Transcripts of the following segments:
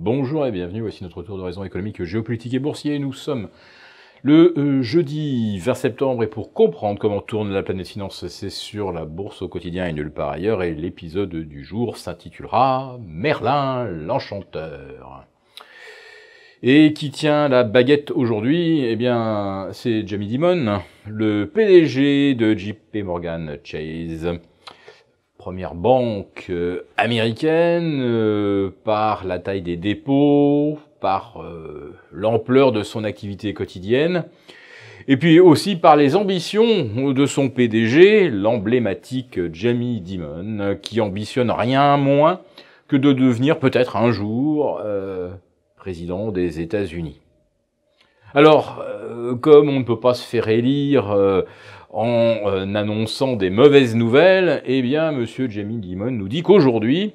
Bonjour et bienvenue, voici notre tour d'horizon économique, géopolitique et boursier. Nous sommes le euh, jeudi 20 septembre et pour comprendre comment tourne la planète finance, c'est sur la bourse au quotidien et nulle part ailleurs et l'épisode du jour s'intitulera Merlin l'enchanteur. Et qui tient la baguette aujourd'hui Eh bien, c'est Jamie Dimon, le PDG de JP Morgan Chase première banque euh, américaine, euh, par la taille des dépôts, par euh, l'ampleur de son activité quotidienne, et puis aussi par les ambitions de son PDG, l'emblématique Jamie Dimon, qui ambitionne rien moins que de devenir peut-être un jour président des États-Unis. Alors, euh, comme on ne peut pas se faire élire euh, en euh, annonçant des mauvaises nouvelles, eh bien, M. Jamie Dimon nous dit qu'aujourd'hui,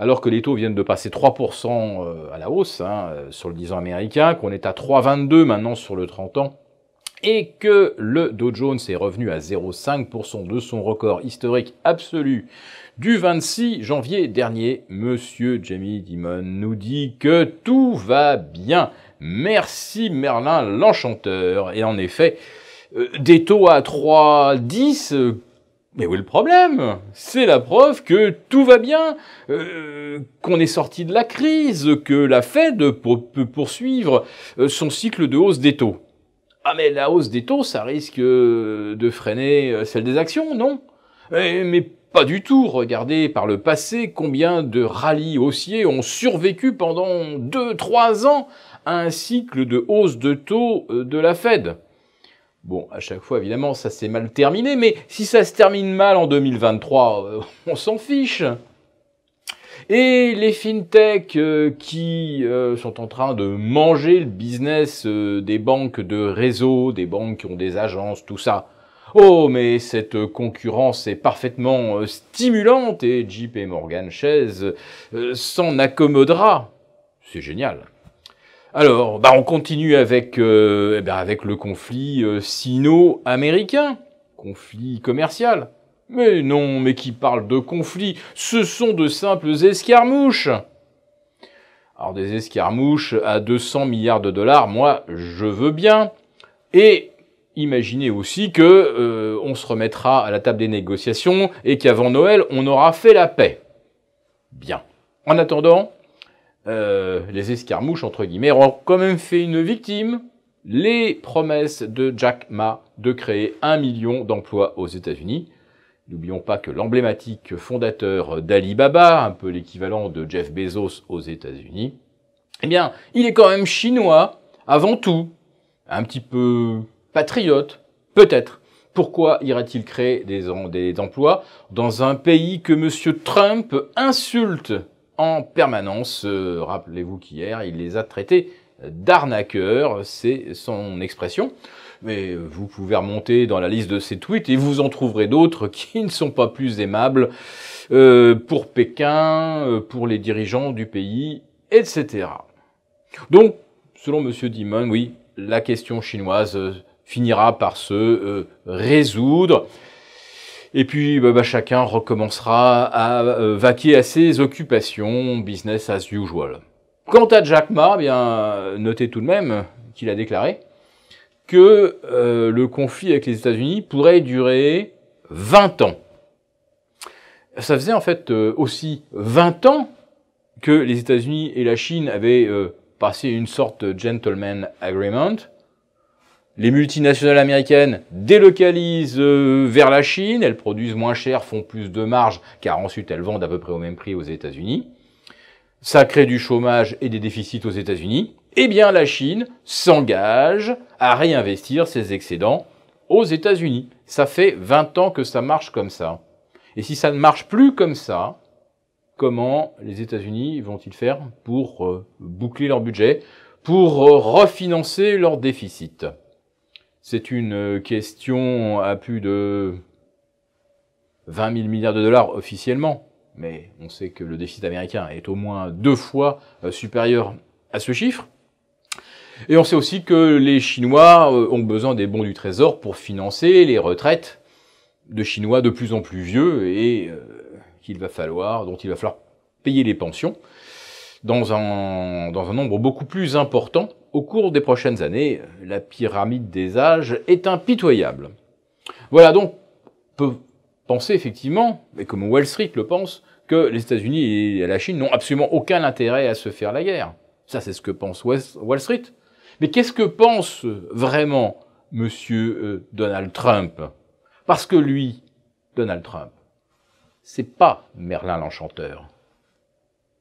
alors que les taux viennent de passer 3% à la hausse hein, sur le 10 ans américain, qu'on est à 3,22 maintenant sur le 30 ans, et que le Dow Jones est revenu à 0,5% de son record historique absolu du 26 janvier dernier, Monsieur Jamie Dimon nous dit que tout va bien Merci Merlin l'Enchanteur. Et en effet, euh, des taux à 3, 10, euh, mais où est le problème C'est la preuve que tout va bien, euh, qu'on est sorti de la crise, que la Fed peut poursuivre son cycle de hausse des taux. Ah mais la hausse des taux, ça risque de freiner celle des actions, non mais, pas du tout. Regardez par le passé combien de rallyes haussiers ont survécu pendant 2-3 ans un cycle de hausse de taux euh, de la Fed. Bon, à chaque fois, évidemment, ça s'est mal terminé, mais si ça se termine mal en 2023, euh, on s'en fiche. Et les fintechs euh, qui sont en train de manger le business des banques de réseau, des banques qui ont des agences, tout ça. Oh, mais cette concurrence est parfaitement stimulante et JP Morgan Chase s'en accommodera. C'est génial. Alors, bah, on continue avec, euh, eh ben, avec le conflit euh, sino-américain, conflit commercial. Mais non, mais qui parle de conflit Ce sont de simples escarmouches. Alors des escarmouches à 200 milliards de dollars, moi je veux bien. Et imaginez aussi que euh, on se remettra à la table des négociations et qu'avant Noël on aura fait la paix. Bien. En attendant, euh, les escarmouches, entre guillemets, ont quand même fait une victime. Les promesses de Jack Ma de créer un million d'emplois aux États-Unis. N'oublions pas que l'emblématique fondateur d'Alibaba, un peu l'équivalent de Jeff Bezos aux États-Unis, eh bien, il est quand même chinois avant tout, un petit peu patriote, peut-être. Pourquoi irait-il créer des, des emplois dans un pays que M. Trump insulte en permanence. Euh, rappelez-vous qu'hier, il les a traités d'arnaqueurs, c'est son expression. Mais vous pouvez remonter dans la liste de ses tweets et vous en trouverez d'autres qui ne sont pas plus aimables euh, pour Pékin, euh, pour les dirigeants du pays, etc. Donc, selon M. Dimon, oui, la question chinoise finira par se résoudre. Et puis bah, bah, chacun recommencera à euh, vaquer à ses occupations, business as usual. Quant à Jack Ma, eh bien, notez tout de même qu'il a déclaré que euh, le conflit avec les États-Unis pourrait durer 20 ans. Ça faisait en fait euh, aussi 20 ans que les États-Unis et la Chine avaient passé une sorte de gentleman agreement, les multinationales américaines délocalisent euh, vers la Chine, elles produisent moins cher, font plus de marge, car ensuite elles vendent à peu près au même prix aux États-Unis. Ça crée du chômage et des déficits aux États-Unis. Eh bien, la Chine s'engage à réinvestir ses excédents aux États-Unis. Ça fait 20 ans que ça marche comme ça. Et si ça ne marche plus comme ça, comment les États-Unis vont-ils faire pour euh, boucler leur budget, pour euh, refinancer leur déficit c'est une euh, question euh, à plus de 20 000 milliards de dollars officiellement, mais on sait que le déficit américain est au moins deux fois euh, supérieur à ce chiffre. Et on sait aussi que les Chinois ont besoin des bons du Trésor pour financer les retraites de Chinois de plus en plus vieux et qu'il va falloir, dont il va falloir payer les pensions dans un, nombre beaucoup plus important au cours des prochaines années. La pyramide des âges est impitoyable. Voilà, donc, peut penser effectivement, et comme Wall Street le pense, que les États-Unis et la Chine n'ont absolument aucun intérêt à se faire la guerre. Ça, c'est ce que pense Wall Street. Mais qu'est-ce que pense euh, vraiment Monsieur euh, Donald Trump Parce que lui, Donald Trump, c'est pas Merlin l'Enchanteur.